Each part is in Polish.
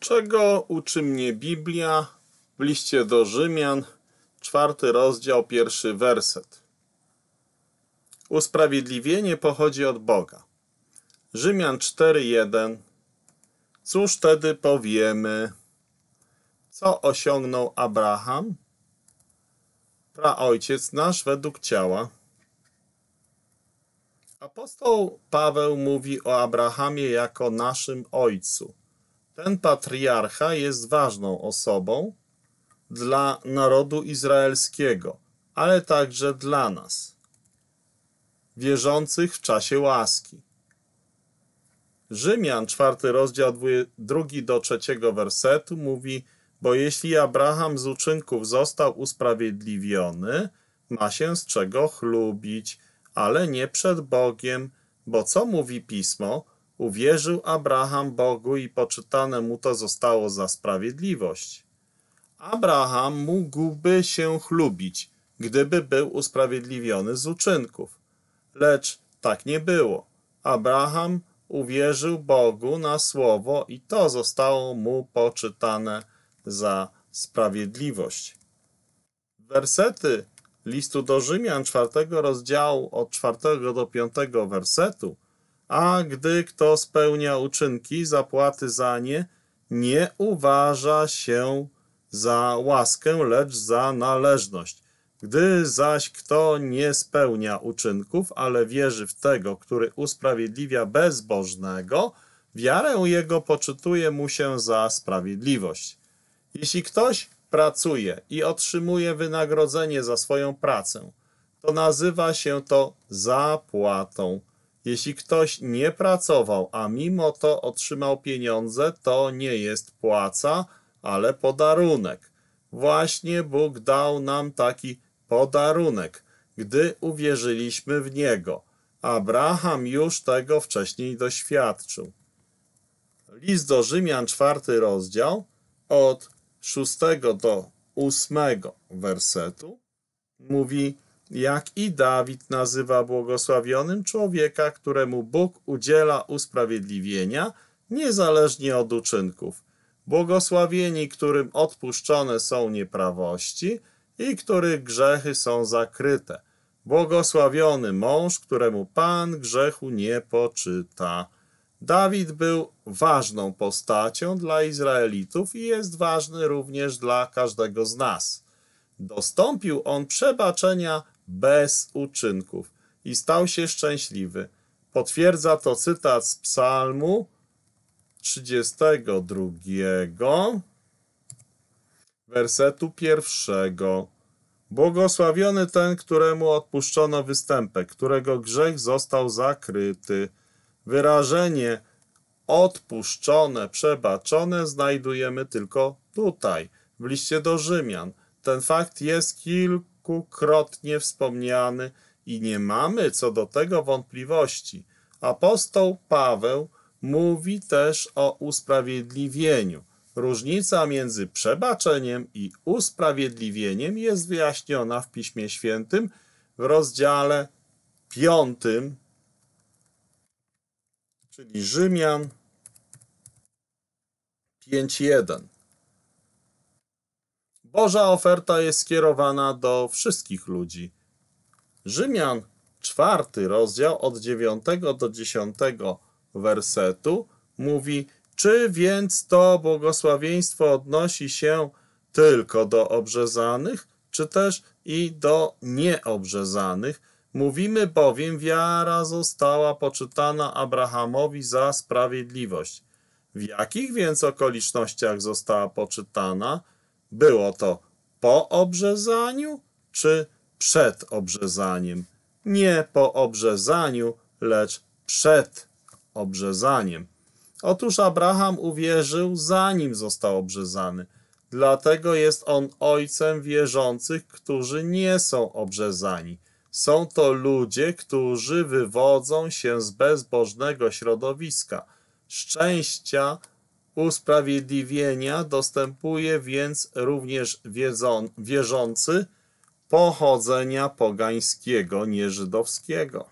Czego uczy mnie Biblia w liście do Rzymian, czwarty rozdział, pierwszy werset? Usprawiedliwienie pochodzi od Boga. Rzymian 4:1 Cóż wtedy powiemy? Co osiągnął Abraham? Praojciec nasz według ciała. Apostoł Paweł mówi o Abrahamie jako naszym ojcu. Ten patriarcha jest ważną osobą dla narodu izraelskiego, ale także dla nas, wierzących w czasie łaski. Rzymian, czwarty rozdział, drugi do trzeciego wersetu mówi, bo jeśli Abraham z uczynków został usprawiedliwiony, ma się z czego chlubić, ale nie przed Bogiem, bo co mówi Pismo – Uwierzył Abraham Bogu i poczytane mu to zostało za sprawiedliwość. Abraham mógłby się chlubić, gdyby był usprawiedliwiony z uczynków. Lecz tak nie było. Abraham uwierzył Bogu na słowo i to zostało mu poczytane za sprawiedliwość. Wersety listu do Rzymian, czwartego rozdziału, od czwartego do piątego wersetu, a gdy kto spełnia uczynki, zapłaty za nie, nie uważa się za łaskę, lecz za należność. Gdy zaś kto nie spełnia uczynków, ale wierzy w tego, który usprawiedliwia bezbożnego, wiarę jego poczytuje mu się za sprawiedliwość. Jeśli ktoś pracuje i otrzymuje wynagrodzenie za swoją pracę, to nazywa się to zapłatą. Jeśli ktoś nie pracował, a mimo to otrzymał pieniądze, to nie jest płaca, ale podarunek. Właśnie Bóg dał nam taki podarunek, gdy uwierzyliśmy w Niego. Abraham już tego wcześniej doświadczył. List do Rzymian, czwarty rozdział, od szóstego do ósmego wersetu mówi jak i Dawid nazywa błogosławionym człowieka, któremu Bóg udziela usprawiedliwienia, niezależnie od uczynków. Błogosławieni, którym odpuszczone są nieprawości i których grzechy są zakryte. Błogosławiony mąż, któremu Pan grzechu nie poczyta. Dawid był ważną postacią dla Izraelitów i jest ważny również dla każdego z nas. Dostąpił on przebaczenia bez uczynków i stał się szczęśliwy. Potwierdza to cytat z Psalmu 32, wersetu pierwszego. Błogosławiony ten, któremu odpuszczono występek, którego grzech został zakryty. Wyrażenie odpuszczone, przebaczone znajdujemy tylko tutaj, w liście do Rzymian. Ten fakt jest kilku kilkukrotnie wspomniany i nie mamy co do tego wątpliwości. Apostoł Paweł mówi też o usprawiedliwieniu. Różnica między przebaczeniem i usprawiedliwieniem jest wyjaśniona w Piśmie Świętym w rozdziale 5, czyli Rzymian 5.1. Boża oferta jest skierowana do wszystkich ludzi. Rzymian, czwarty rozdział od 9 do 10 wersetu mówi: Czy więc to błogosławieństwo odnosi się tylko do obrzezanych, czy też i do nieobrzezanych? Mówimy bowiem, wiara została poczytana Abrahamowi za sprawiedliwość. W jakich więc okolicznościach została poczytana? Było to po obrzezaniu czy przed obrzezaniem? Nie po obrzezaniu, lecz przed obrzezaniem. Otóż Abraham uwierzył, zanim został obrzezany. Dlatego jest on ojcem wierzących, którzy nie są obrzezani. Są to ludzie, którzy wywodzą się z bezbożnego środowiska, szczęścia Usprawiedliwienia dostępuje więc również wierzący pochodzenia pogańskiego, nieżydowskiego.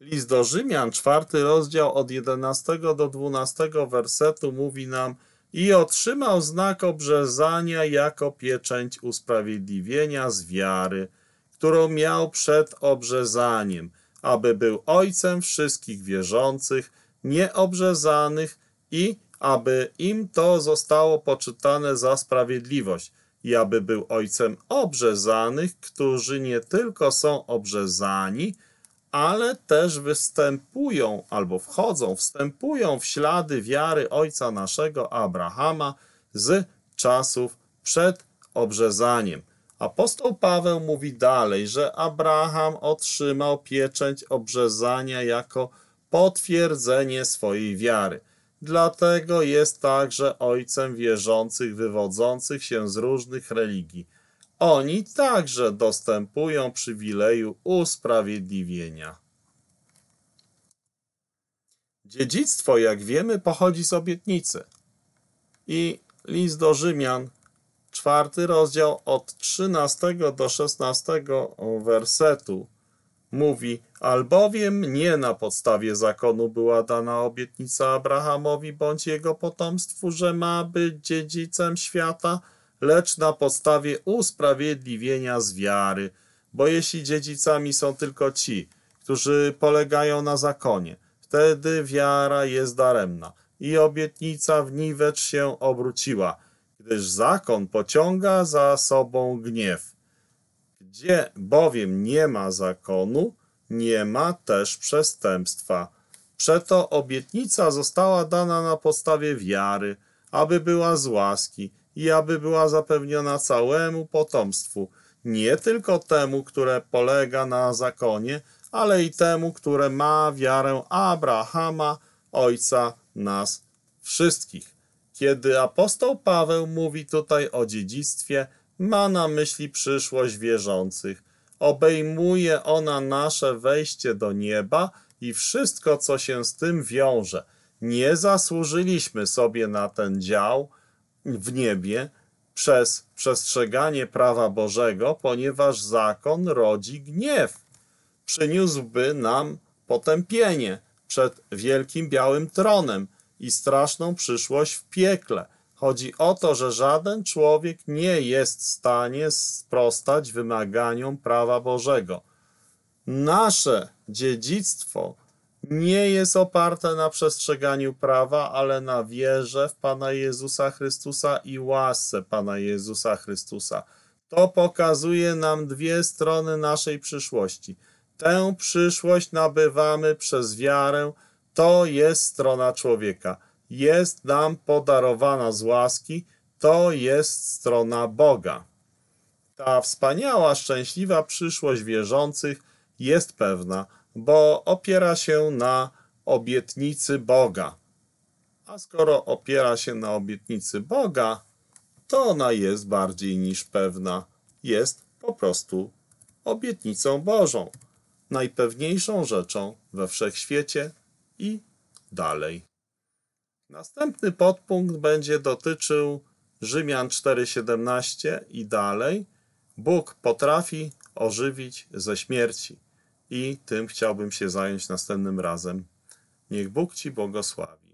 List do Rzymian, czwarty rozdział od 11 do 12 wersetu mówi nam i otrzymał znak obrzezania jako pieczęć usprawiedliwienia z wiary, którą miał przed obrzezaniem, aby był ojcem wszystkich wierzących, nieobrzezanych, i aby im to zostało poczytane za sprawiedliwość i aby był ojcem obrzezanych, którzy nie tylko są obrzezani, ale też występują albo wchodzą, wstępują w ślady wiary ojca naszego Abrahama z czasów przed obrzezaniem. Apostoł Paweł mówi dalej, że Abraham otrzymał pieczęć obrzezania jako potwierdzenie swojej wiary. Dlatego jest także ojcem wierzących wywodzących się z różnych religii. Oni także dostępują przywileju usprawiedliwienia. Dziedzictwo, jak wiemy, pochodzi z obietnicy. I list do Rzymian, czwarty rozdział od 13 do 16 wersetu mówi Albowiem nie na podstawie zakonu była dana obietnica Abrahamowi bądź jego potomstwu, że ma być dziedzicem świata, lecz na podstawie usprawiedliwienia z wiary. Bo jeśli dziedzicami są tylko ci, którzy polegają na zakonie, wtedy wiara jest daremna i obietnica w niwecz się obróciła, gdyż zakon pociąga za sobą gniew. Gdzie bowiem nie ma zakonu, nie ma też przestępstwa. Przeto obietnica została dana na podstawie wiary, aby była z łaski i aby była zapewniona całemu potomstwu, nie tylko temu, które polega na zakonie, ale i temu, które ma wiarę Abrahama, ojca nas wszystkich. Kiedy apostoł Paweł mówi tutaj o dziedzictwie, ma na myśli przyszłość wierzących, obejmuje ona nasze wejście do nieba i wszystko, co się z tym wiąże. Nie zasłużyliśmy sobie na ten dział w niebie przez przestrzeganie prawa Bożego, ponieważ zakon rodzi gniew. Przyniósłby nam potępienie przed wielkim białym tronem i straszną przyszłość w piekle. Chodzi o to, że żaden człowiek nie jest w stanie sprostać wymaganiom prawa Bożego. Nasze dziedzictwo nie jest oparte na przestrzeganiu prawa, ale na wierze w Pana Jezusa Chrystusa i łasce Pana Jezusa Chrystusa. To pokazuje nam dwie strony naszej przyszłości. Tę przyszłość nabywamy przez wiarę, to jest strona człowieka jest nam podarowana z łaski, to jest strona Boga. Ta wspaniała, szczęśliwa przyszłość wierzących jest pewna, bo opiera się na obietnicy Boga. A skoro opiera się na obietnicy Boga, to ona jest bardziej niż pewna. Jest po prostu obietnicą Bożą, najpewniejszą rzeczą we wszechświecie i dalej. Następny podpunkt będzie dotyczył Rzymian 4:17 i dalej. Bóg potrafi ożywić ze śmierci i tym chciałbym się zająć następnym razem. Niech Bóg Ci błogosławi.